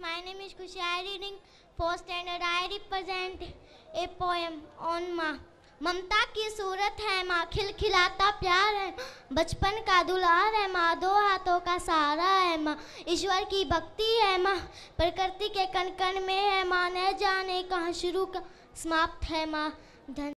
My name is Kushai reading 4th standard. I represent a poem on माँ ममता की सूरत है माँ खिलखिलाता प्यार है बचपन का दुलार है माँ दो हाथों का सहारा है माँ ईश्वर की भक्ति है माँ प्रकृति के कण कण में है माँ न जाने कहाँ शुरू का समाप्त है माँ धन